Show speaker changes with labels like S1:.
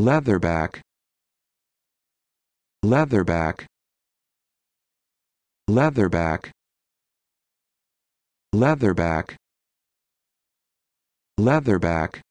S1: leatherback leatherback leatherback leatherback leatherback